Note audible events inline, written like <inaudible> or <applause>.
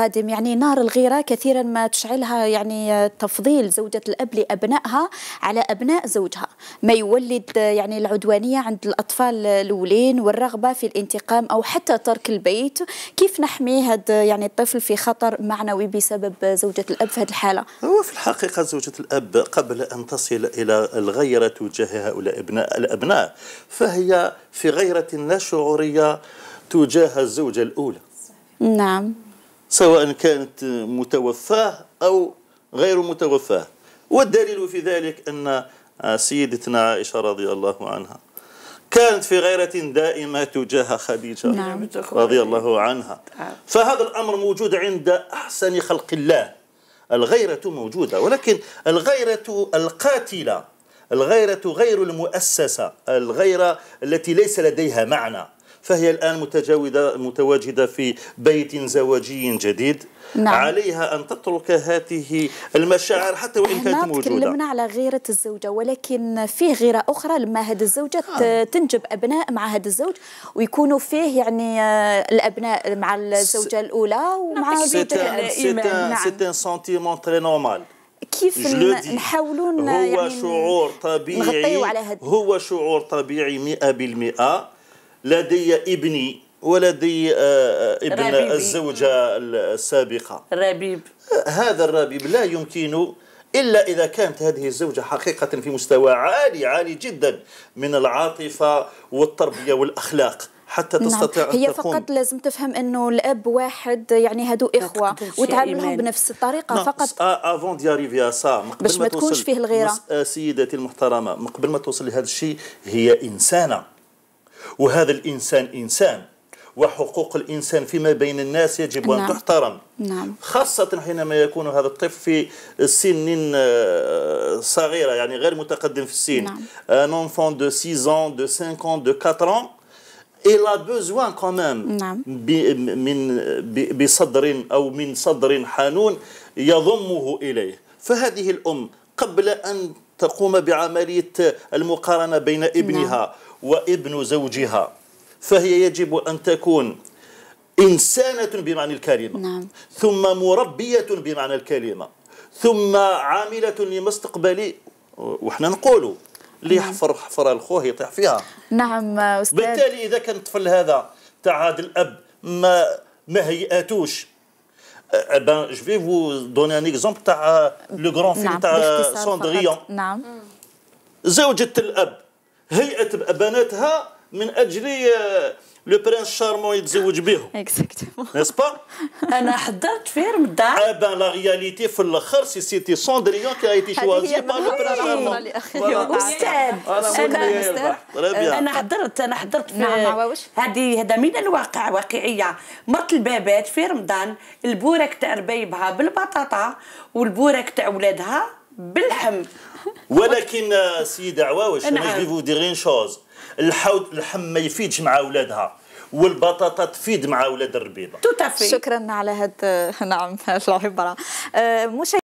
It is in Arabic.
القادم يعني نار الغيرة كثيرا ما تشعلها يعني تفضيل زوجة الأب لأبنائها على أبناء زوجها ما يولد يعني العدوانية عند الأطفال الأولين والرغبة في الانتقام أو حتى ترك البيت كيف نحمي هذا يعني الطفل في خطر معنوي بسبب زوجة الأب في هذه الحالة هو في الحقيقة زوجة الأب قبل أن تصل إلى الغيرة تجاه هؤلاء أبناء الأبناء فهي في غيرة لا شعورية تجاه الزوجة الأولى نعم سواء كانت متوفاه أو غير متوفاه والدليل في ذلك أن سيدتنا عائشة رضي الله عنها كانت في غيرة دائمة تجاه خديجة نعم. نعم. رضي الله عنها نعم. فهذا الأمر موجود عند أحسن خلق الله الغيرة موجودة ولكن الغيرة القاتلة الغيرة غير المؤسسة الغيرة التي ليس لديها معنى فهي الآن متجاودة متواجدة في بيت زواجي جديد نعم. عليها أن تترك هذه المشاعر حتى وإن كانت موجودة تكلمنا على غيرة الزوجة ولكن فيه غيرة أخرى لما هذه الزوجة آه. تنجب أبناء مع هذا الزوج ويكونوا فيه يعني آه، الأبناء مع الزوجة الأولى ومع الزوجة الإيمان نعم سيتان سونتيمون تري نورمال كيف نحاولوا هو يعني شعور طبيعي على هو شعور طبيعي 100% لدي ابني ولدي آه، آه، ابن ربيبي. الزوجة السابقة الربيب هذا الربيب لا يمكن إلا إذا كانت هذه الزوجة حقيقة في مستوى عالي عالي جدا من العاطفة والتربية والأخلاق حتى نعم. تستطيع نعم. أن هي تقوم. فقط لازم تفهم انه الاب واحد يعني هادو اخوه وتعاملهم بنفس الطريقه نعم. فقط افون دي اريفيا سا باش ما, ما تكونش فيه الغيره آه، سيدتي المحترمه من قبل ما توصل لهذا الشيء هي انسانه وهذا الإنسان إنسان وحقوق الإنسان فيما بين الناس يجب ان نعم. تحترم نعم. خاصة حينما يكون هذا الطفل في سن آه، صغيرة يعني غير متقدم في السن ان انفون دو 6 ans, دو 5 ans, دو 4 ans il a besoin quand même من نعم. بصدر أو من صدر حنون يضمه إليه فهذه الأم قبل أن تقوم بعملية المقارنة بين ابنها نعم. وابن زوجها فهي يجب أن تكون إنسانة بمعنى الكلمة نعم. ثم مربية بمعنى الكلمة ثم عاملة لمستقبل وحنا نقولوا اللي يحفر حفر الخوه يطيح فيها نعم أستاذ بالتالي إذا كان الطفل هذا تاع هذا الأب ما ما هيئاتوش Euh, eh ben, je vais vous donner un exemple. Euh, le grand film euh, Cendrillon. زوجة الأب هيئة بناتها من اجل آه، لو برانس شارمون يتزوج بهم اكزاكتومون با انا حضرت فير رمضان. ابا لا رياليتي في الاخر سي سيتي سوندريون كي ايتي شوازي با لو برانس شارمون استاذ انا انا حضرت انا حضرت في نعم، نعم. هذه هذا من الواقع واقعيه مرت البابات في رمضان البورك تاع ربايبها بالبطاطا والبورك تاع ولادها باللحم ولكن السيده عواوش انا جي فو دير اون شوز الحوض اللحم ما يفيدش مع اولادها والبطاطا تفيد مع اولاد الربيبه شكرا على هذا <laughs> نعم العبره أه،